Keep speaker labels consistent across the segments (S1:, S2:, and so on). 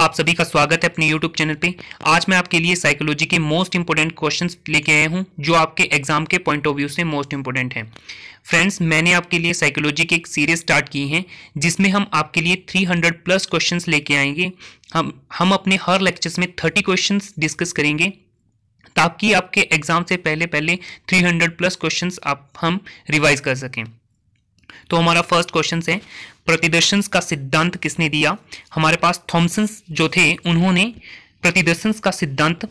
S1: आप सभी का स्वागत है अपने YouTube चैनल पे आज मैं आपके लिए साइकोलॉजी के मोस्ट इंपॉर्टेंट क्वेश्चंस लेके आया हूँ जो आपके एग्जाम के पॉइंट ऑफ व्यू से मोस्ट इंपॉर्टेंट हैं फ्रेंड्स मैंने आपके लिए साइकोलॉजी की एक सीरीज स्टार्ट की है जिसमें हम आपके लिए 300 प्लस क्वेश्चंस लेके आएंगे हम हम अपने हर लेक्चर्स में थर्टी क्वेश्चन डिस्कस करेंगे ताकि आपके एग्जाम से पहले पहले थ्री प्लस क्वेश्चन आप हम रिवाइज कर सकें तो हमारा फर्स्ट क्वेश्चन है प्रतिदर्शन का सिद्धांत किसने दिया हमारे पास थॉम्सन जो थे उन्होंने प्रतिदर्शन का सिद्धांत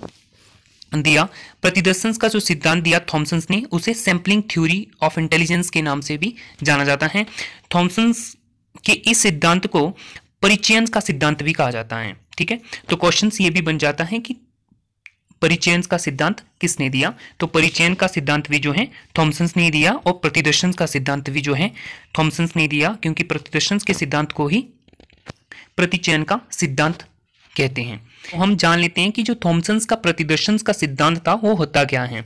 S1: दिया प्रतिदर्शन का जो सिद्धांत दिया थॉम्सन ने उसे सैम्पलिंग थ्योरी ऑफ इंटेलिजेंस के नाम से भी जाना जाता है थॉम्सन के इस सिद्धांत को परिचयन का सिद्धांत भी कहा जाता है ठीक है तो क्वेश्चन ये भी बन जाता है कि परिचयन का सिद्धांत किसने दिया तो परिचयन का सिद्धांत भी जो है थॉमसन ने दिया और प्रतिदर्शन का सिद्धांत भी जो है थॉमसन ने दिया क्योंकि प्रतिदर्शन के सिद्धांत को ही प्रतिचयन का सिद्धांत कहते हैं तो हम जान लेते हैं कि जो थॉमसन का प्रतिदर्शन का सिद्धांत था वो होता क्या है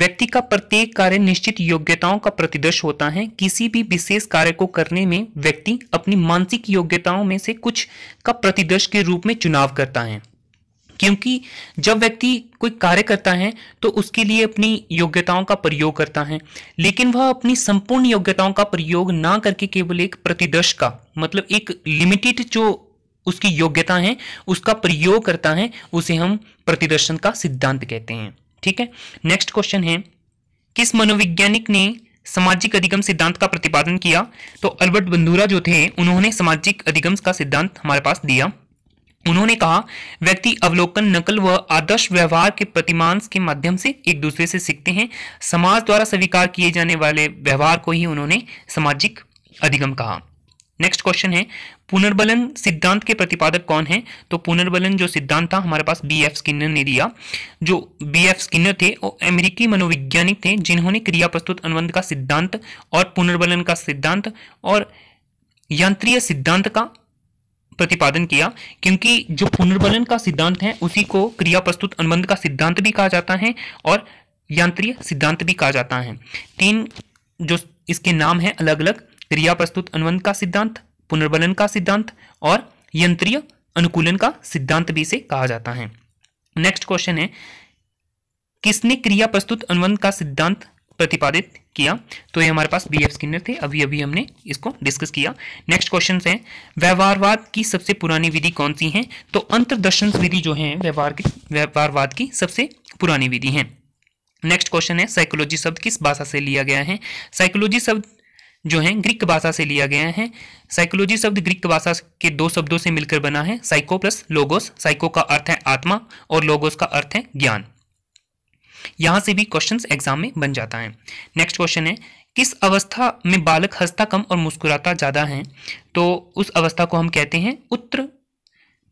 S1: व्यक्ति का प्रत्येक कार्य निश्चित योग्यताओं का प्रतिदर्श होता है किसी भी विशेष कार्य को करने में व्यक्ति अपनी मानसिक योग्यताओं में से कुछ का प्रतिदर्श के रूप में चुनाव करता है क्योंकि जब व्यक्ति कोई कार्य करता है तो उसके लिए अपनी योग्यताओं का प्रयोग करता है लेकिन वह अपनी संपूर्ण योग्यताओं का प्रयोग ना करके केवल एक प्रतिदर्श का मतलब एक लिमिटेड जो उसकी योग्यता है उसका प्रयोग करता है उसे हम प्रतिदर्शन का सिद्धांत कहते हैं ठीक है नेक्स्ट क्वेश्चन है किस मनोवैज्ञानिक ने सामाजिक अधिगम सिद्धांत का प्रतिपादन किया तो अल्बर्ट बंधुरा जो थे उन्होंने सामाजिक अधिगम का सिद्धांत हमारे पास दिया उन्होंने कहा व्यक्ति अवलोकन नकल व आदर्श व्यवहार के प्रतिमान के माध्यम से एक दूसरे से सीखते हैं समाज द्वारा स्वीकार किए जाने वाले व्यवहार को ही उन्होंने सामाजिक अधिगम कहा नेक्स्ट क्वेश्चन है पुनर्बलन सिद्धांत के प्रतिपादक कौन है तो पुनर्बलन जो सिद्धांत था हमारे पास बी एफ स्किनर ने दिया जो बी एफ स्किनर थे वो अमेरिकी मनोवैज्ञानिक थे जिन्होंने क्रिया प्रस्तुत अनुबंध का सिद्धांत और पुनर्बलन का सिद्धांत और यांत्रिय सिद्धांत का प्रतिपादन किया क्योंकि जो पुनर्बलन का सिद्धांत है उसी को क्रिया प्रस्तुत अनुबंध का सिद्धांत भी कहा जाता है और यांत्रिय सिद्धांत भी कहा जाता है तीन जो इसके नाम हैं अलग अलग क्रिया प्रस्तुत अनुबंध का सिद्धांत पुनर्बलन का सिद्धांत और यंत्रीय अनुकूलन का सिद्धांत भी इसे कहा जाता है नेक्स्ट क्वेश्चन है किसने क्रिया प्रस्तुत अनुबंध का सिद्धांत प्रतिपादित किया तो ये हमारे पास बी एफ स्किनर थे अभी अभी हमने इसको डिस्कस किया नेक्स्ट क्वेश्चन है व्यवहारवाद की सबसे पुरानी विधि कौन सी है तो अंतर्दर्शन विधि जो है व्यवहार की व्यवहारवाद की सबसे पुरानी विधि है नेक्स्ट क्वेश्चन है साइकोलॉजी शब्द किस भाषा से लिया गया है साइकोलॉजी शब्द जो है ग्रीक भाषा से लिया गया है साइकोलॉजी शब्द ग्रीक भाषा के दो शब्दों से मिलकर बना है साइको प्लस लोगोस साइको का अर्थ है आत्मा और लोगोस का अर्थ है ज्ञान यहाँ से भी क्वेश्चंस एग्जाम में बन जाता है नेक्स्ट क्वेश्चन है किस अवस्था में बालक हंसता कम और मुस्कुराता ज़्यादा है तो उस अवस्था को हम कहते हैं उत्तर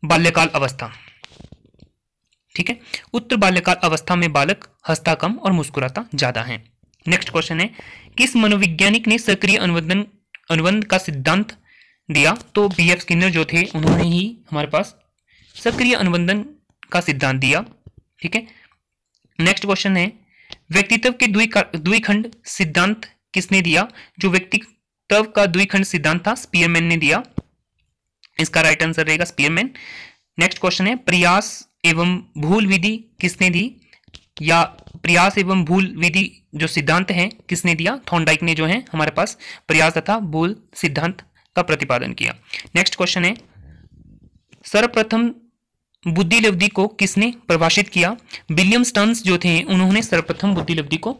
S1: बाल्यकाल अवस्था ठीक है उत्तर बाल्यकाल अवस्था में बालक हंसता कम और मुस्कुराता ज़्यादा है नेक्स्ट क्वेश्चन है किस मनोवैज्ञानिक ने सक्रिय अनुबंधन अनुबंध का सिद्धांत दिया तो बी एफ स्किनर जो थे उन्होंने ही हमारे पास सक्रिय अनुबंधन का सिद्धांत दिया ठीक है नेक्स्ट क्वेश्चन है व्यक्तित्व के द्विखंड सिद्धांत किसने दिया जो व्यक्तित्व का द्विखंड सिद्धांत था स्पीयरमैन ने दिया इसका राइट आंसर रहेगा स्पीयरमैन नेक्स्ट क्वेश्चन है प्रयास एवं भूल विधि किसने दी या प्रयास एवं भूल विधि जो सिद्धांत है किसने दिया थॉन्डाइक ने जो है हमारे पास प्रयास तथा भूल सिद्धांत का प्रतिपादन किया नेक्स्ट क्वेश्चन है सर्वप्रथम बुद्धि लब्धि को किसने परिभाषित किया विलियम स्टर्न्स जो थे उन्होंने सर्वप्रथम बुद्धि लब्धि को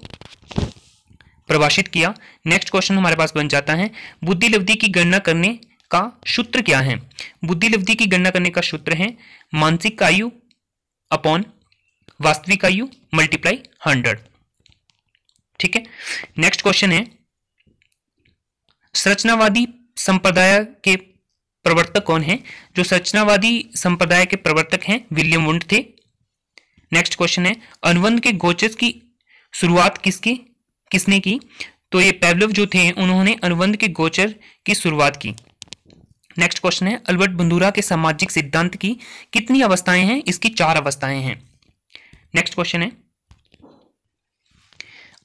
S1: प्रभाषित किया नेक्स्ट क्वेश्चन हमारे पास बन जाता है बुद्धि लब्धि की गणना करने का सूत्र क्या है बुद्धि लब्धि की गणना करने का सूत्र है मानसिक आयु अपॉन वास्तविक आयु मल्टीप्लाई हंड्रेड ठीक है नेक्स्ट क्वेश्चन है संरचनावादी संप्रदाय के प्रवर्तक कौन है जो सचनावादी संप्रदाय के प्रवर्तक हैं विलियम वुंड थे नेक्स्ट क्वेश्चन है अनुबंध के गोचर की शुरुआत किसकी किसने की तो ये पैवलव जो थे उन्होंने अनुबंध के गोचर की शुरुआत की नेक्स्ट क्वेश्चन है अल्बर्ट बंदूरा के सामाजिक सिद्धांत की कितनी अवस्थाएं हैं इसकी चार अवस्थाएं हैं नेक्स्ट क्वेश्चन है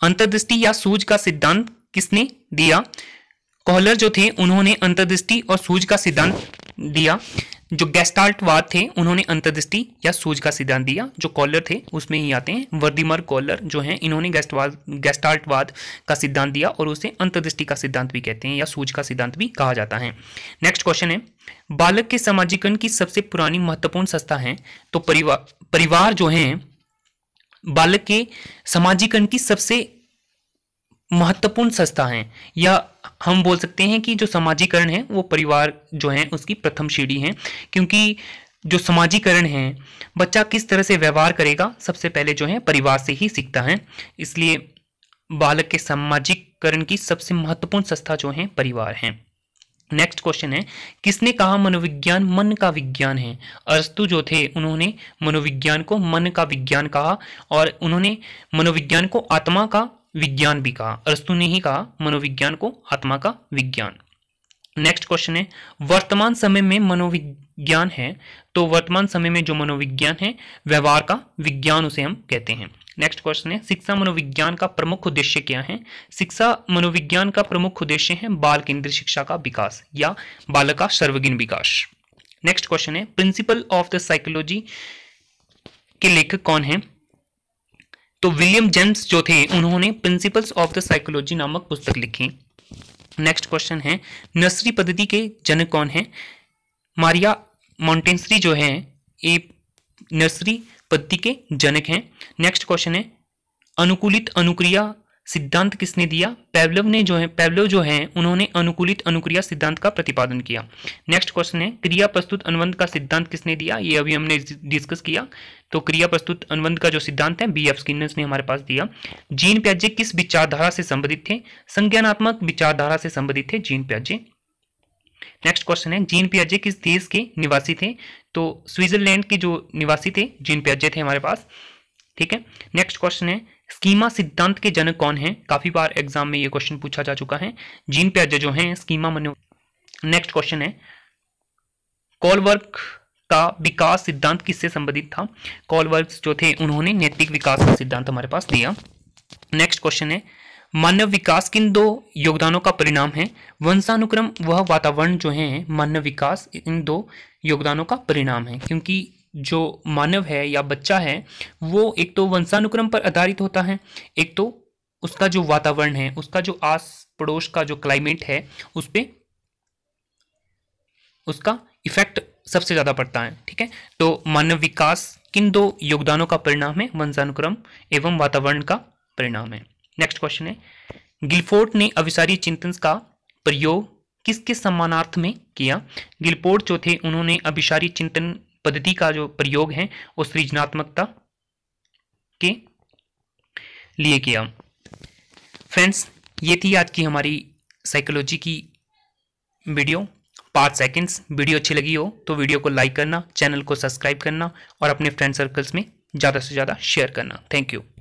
S1: अंतर्दृष्टि या सूझ का सिद्धांत किसने दिया कोहलर जो थे उन्होंने अंतर्दृष्टि और सूझ का सिद्धांत दिया जो गैस्टाल्टवाद थे उन्होंने अंतर्दृष्टि या सूझ का सिद्धांत दिया जो कॉलर थे उसमें ही आते हैं वर्दीमर कॉलर जो हैं इन्होंने गैस्टवाद गैस्टाल्टवाद का सिद्धांत दिया और उसे अंतर्दृष्टि का सिद्धांत भी कहते हैं या सूझ का सिद्धांत भी कहा जाता है नेक्स्ट क्वेश्चन है बालक के सामाजिकरण की सबसे पुरानी महत्वपूर्ण संस्था है तो परिवार परिवार जो है बालक के सामाजिकरण की सबसे महत्वपूर्ण संस्था हैं या हम बोल सकते हैं कि जो समाजीकरण है वो परिवार जो है उसकी प्रथम सीढ़ी है क्योंकि जो समाजीकरण है बच्चा किस तरह से व्यवहार करेगा सबसे पहले जो है परिवार से ही सीखता है इसलिए बालक के सामाजिककरण की सबसे महत्वपूर्ण संस्था जो है परिवार है नेक्स्ट क्वेश्चन है किसने कहा मनोविज्ञान मन का विज्ञान है अरस्तु जो थे उन्होंने मनोविज्ञान को मन का विज्ञान कहा और उन्होंने मनोविज्ञान को आत्मा का विज्ञान भी कहा अरस्तु ने ही कहा मनोविज्ञान को आत्मा का विज्ञान नेक्स्ट क्वेश्चन है वर्तमान समय में मनोविज्ञान है तो वर्तमान समय में जो मनोविज्ञान है व्यवहार का विज्ञान उसे हम कहते हैं नेक्स्ट क्वेश्चन है शिक्षा मनोविज्ञान का प्रमुख उद्देश्य क्या है शिक्षा मनोविज्ञान का प्रमुख उद्देश्य है बाल केंद्र शिक्षा का विकास या बाल का सर्वगीण विकास नेक्स्ट क्वेश्चन है प्रिंसिपल ऑफ द साइकोलॉजी के लेखक कौन है तो विलियम जेम्स जो थे उन्होंने प्रिंसिपल्स ऑफ द साइकोलॉजी नामक पुस्तक लिखी नेक्स्ट क्वेश्चन है नर्सरी पद्धति के जनक कौन है मारिया मॉन्टेसरी जो है ये नर्सरी पद्धति के जनक हैं नेक्स्ट क्वेश्चन है अनुकूलित अनुक्रिया सिद्धांत किसने दिया पेवलव ने जो है पेवलव जो है उन्होंने अनुकूलित अनुक्रिया सिद्धांत का प्रतिपादन किया नेक्स्ट क्वेश्चन है क्रिया प्रस्तुत अनुबंध का सिद्धांत किसने दिया ये अभी हमने डिस्कस किया तो क्रिया प्रस्तुत अनुबंध का जो सिद्धांत है बी एफ स्किनर्स ने हमारे पास दिया जीन प्याजे किस विचारधारा से संबंधित थे संज्ञानात्मक विचारधारा से संबंधित थे जीन प्याजे नेक्स्ट क्वेश्चन है जीन प्याजे किस देश के निवासी थे तो स्विट्जरलैंड के जो निवासी थे जीन प्याजे थे हमारे पास ठीक है नेक्स्ट क्वेश्चन है स्कीमा सिद्धांत के जनक कौन हैं काफी बार एग्जाम में ये क्वेश्चन पूछा जा चुका है जीन प्याजे जो हैं स्कीमा मनो नेक्स्ट क्वेश्चन है कॉलवर्क का विकास सिद्धांत किससे संबंधित था कॉलवर्क जो थे उन्होंने नैतिक विकास का सिद्धांत हमारे पास दिया नेक्स्ट क्वेश्चन है मानव विकास किन दो योगदानों का परिणाम है वंशानुक्रम वह वातावरण जो है मानव विकास इन दो योगदानों का परिणाम है क्योंकि जो मानव है या बच्चा है वो एक तो वंशानुक्रम पर आधारित होता है एक तो उसका जो वातावरण है उसका जो आस पड़ोस का जो क्लाइमेट है उस पर उसका इफेक्ट सबसे ज़्यादा पड़ता है ठीक है तो मानव विकास किन दो योगदानों का परिणाम है वंशानुक्रम एवं वातावरण का परिणाम है नेक्स्ट क्वेश्चन है गिलफोर्ट ने अविसारी चिंतन का प्रयोग किसके सम्मानार्थ में किया गिलफोर्ट जो थे उन्होंने अभिसारी चिंतन पद्धति का जो प्रयोग है वो सृजनात्मकता के लिए किया फ्रेंड्स ये थी आज की हमारी साइकोलॉजी की वीडियो पाँच सेकंड्स वीडियो अच्छी लगी हो तो वीडियो को लाइक करना चैनल को सब्सक्राइब करना और अपने फ्रेंड सर्कल्स में ज़्यादा से ज़्यादा शेयर करना थैंक यू